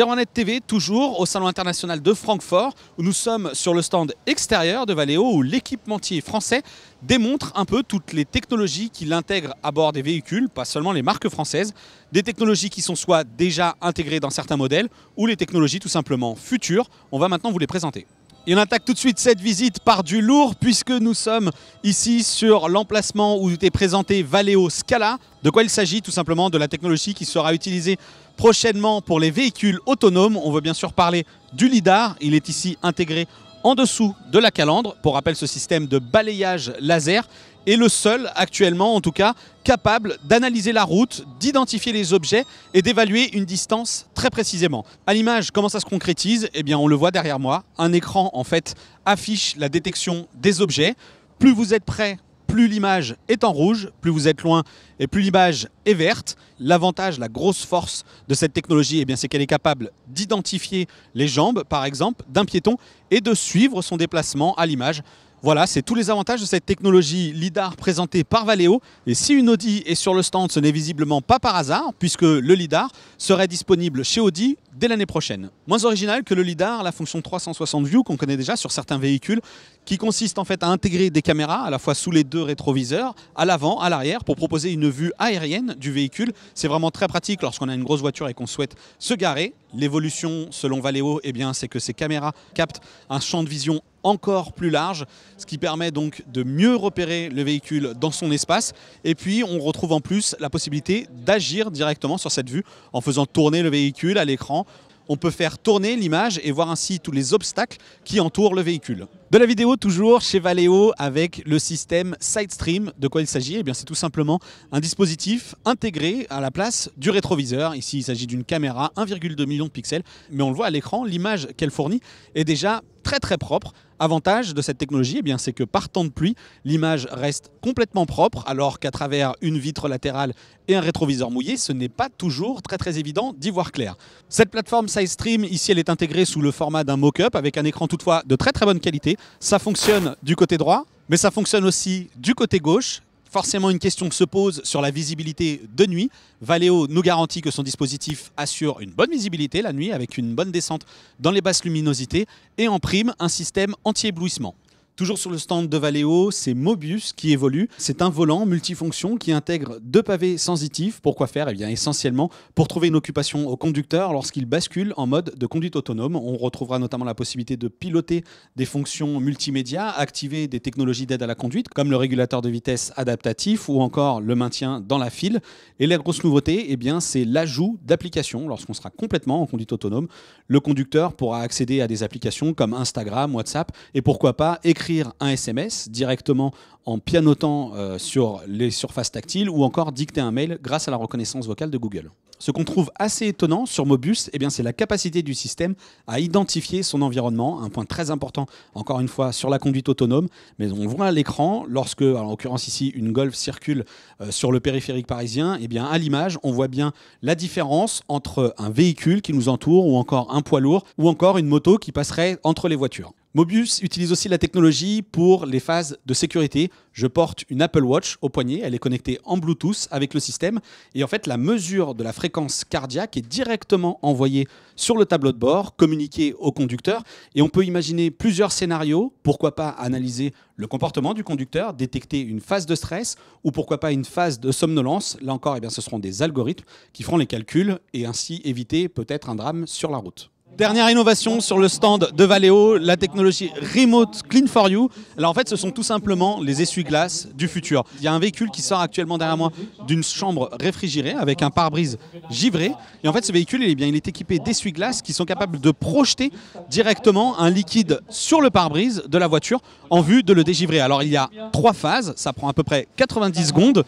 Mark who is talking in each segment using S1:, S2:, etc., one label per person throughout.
S1: 01 TV, toujours au Salon international de Francfort, où nous sommes sur le stand extérieur de Valeo, où l'équipementier français démontre un peu toutes les technologies qu'il intègre à bord des véhicules, pas seulement les marques françaises, des technologies qui sont soit déjà intégrées dans certains modèles, ou les technologies tout simplement futures. On va maintenant vous les présenter. Et on attaque tout de suite cette visite par du lourd puisque nous sommes ici sur l'emplacement où est présenté Valeo Scala. De quoi il s'agit tout simplement de la technologie qui sera utilisée prochainement pour les véhicules autonomes. On veut bien sûr parler du LIDAR. Il est ici intégré en dessous de la calandre. Pour rappel, ce système de balayage laser est le seul actuellement en tout cas capable d'analyser la route, d'identifier les objets et d'évaluer une distance très précisément. À l'image, comment ça se concrétise Eh bien, on le voit derrière moi. Un écran en fait affiche la détection des objets. Plus vous êtes près, plus l'image est en rouge, plus vous êtes loin et plus l'image est verte. L'avantage, la grosse force de cette technologie, eh bien, c'est qu'elle est capable d'identifier les jambes, par exemple, d'un piéton et de suivre son déplacement à l'image voilà, c'est tous les avantages de cette technologie LIDAR présentée par Valeo. Et si une Audi est sur le stand, ce n'est visiblement pas par hasard, puisque le LIDAR serait disponible chez Audi dès l'année prochaine. Moins original que le LIDAR, la fonction 360 view qu'on connaît déjà sur certains véhicules, qui consiste en fait à intégrer des caméras à la fois sous les deux rétroviseurs, à l'avant, à l'arrière, pour proposer une vue aérienne du véhicule. C'est vraiment très pratique lorsqu'on a une grosse voiture et qu'on souhaite se garer. L'évolution, selon Valeo, eh c'est que ces caméras captent un champ de vision encore plus large, ce qui permet donc de mieux repérer le véhicule dans son espace. Et puis on retrouve en plus la possibilité d'agir directement sur cette vue en faisant tourner le véhicule à l'écran. On peut faire tourner l'image et voir ainsi tous les obstacles qui entourent le véhicule. De la vidéo toujours chez Valeo avec le système SideStream. De quoi il s'agit eh bien c'est tout simplement un dispositif intégré à la place du rétroviseur. Ici il s'agit d'une caméra 1,2 million de pixels, mais on le voit à l'écran, l'image qu'elle fournit est déjà très propre. Avantage de cette technologie, eh bien, c'est que par temps de pluie, l'image reste complètement propre, alors qu'à travers une vitre latérale et un rétroviseur mouillé, ce n'est pas toujours très très évident d'y voir clair. Cette plateforme Stream ici, elle est intégrée sous le format d'un mock-up, avec un écran toutefois de très très bonne qualité. Ça fonctionne du côté droit, mais ça fonctionne aussi du côté gauche Forcément, une question se pose sur la visibilité de nuit. Valeo nous garantit que son dispositif assure une bonne visibilité la nuit avec une bonne descente dans les basses luminosités et en prime un système anti-éblouissement. Toujours sur le stand de Valeo, c'est Mobius qui évolue. C'est un volant multifonction qui intègre deux pavés sensitifs. Pourquoi faire Et eh bien, essentiellement pour trouver une occupation au conducteur lorsqu'il bascule en mode de conduite autonome. On retrouvera notamment la possibilité de piloter des fonctions multimédia, activer des technologies d'aide à la conduite comme le régulateur de vitesse adaptatif ou encore le maintien dans la file. Et la grosse nouveauté, eh bien, c'est l'ajout d'applications lorsqu'on sera complètement en conduite autonome. Le conducteur pourra accéder à des applications comme Instagram, WhatsApp et pourquoi pas écrire écrire un SMS directement en pianotant euh, sur les surfaces tactiles ou encore dicter un mail grâce à la reconnaissance vocale de Google. Ce qu'on trouve assez étonnant sur Mobus, eh c'est la capacité du système à identifier son environnement, un point très important encore une fois sur la conduite autonome. Mais on voit à l'écran, lorsque, en l'occurrence ici, une Golf circule euh, sur le périphérique parisien, eh bien, à l'image, on voit bien la différence entre un véhicule qui nous entoure ou encore un poids lourd ou encore une moto qui passerait entre les voitures. Mobius utilise aussi la technologie pour les phases de sécurité. Je porte une Apple Watch au poignet, elle est connectée en Bluetooth avec le système, et en fait la mesure de la fréquence cardiaque est directement envoyée sur le tableau de bord, communiquée au conducteur, et on peut imaginer plusieurs scénarios, pourquoi pas analyser le comportement du conducteur, détecter une phase de stress, ou pourquoi pas une phase de somnolence. Là encore, eh bien, ce seront des algorithmes qui feront les calculs, et ainsi éviter peut-être un drame sur la route. Dernière innovation sur le stand de Valeo, la technologie Remote Clean for You. Alors en fait, ce sont tout simplement les essuie-glaces du futur. Il y a un véhicule qui sort actuellement derrière moi d'une chambre réfrigérée avec un pare-brise givré. Et en fait, ce véhicule, eh bien, il est équipé d'essuie-glaces qui sont capables de projeter directement un liquide sur le pare-brise de la voiture en vue de le dégivrer. Alors il y a trois phases, ça prend à peu près 90 secondes.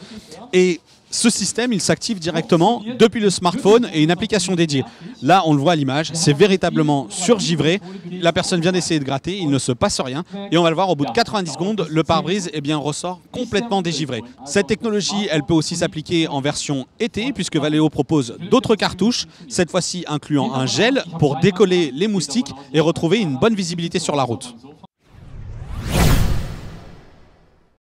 S1: Et ce système, il s'active directement depuis le smartphone et une application dédiée. Là, on le voit à l'image, c'est véritablement surgivré. La personne vient d'essayer de gratter, il ne se passe rien. Et on va le voir, au bout de 90 secondes, le pare-brise eh bien, ressort complètement dégivré. Cette technologie, elle peut aussi s'appliquer en version été, puisque Valeo propose d'autres cartouches, cette fois-ci incluant un gel pour décoller les moustiques et retrouver une bonne visibilité sur la route.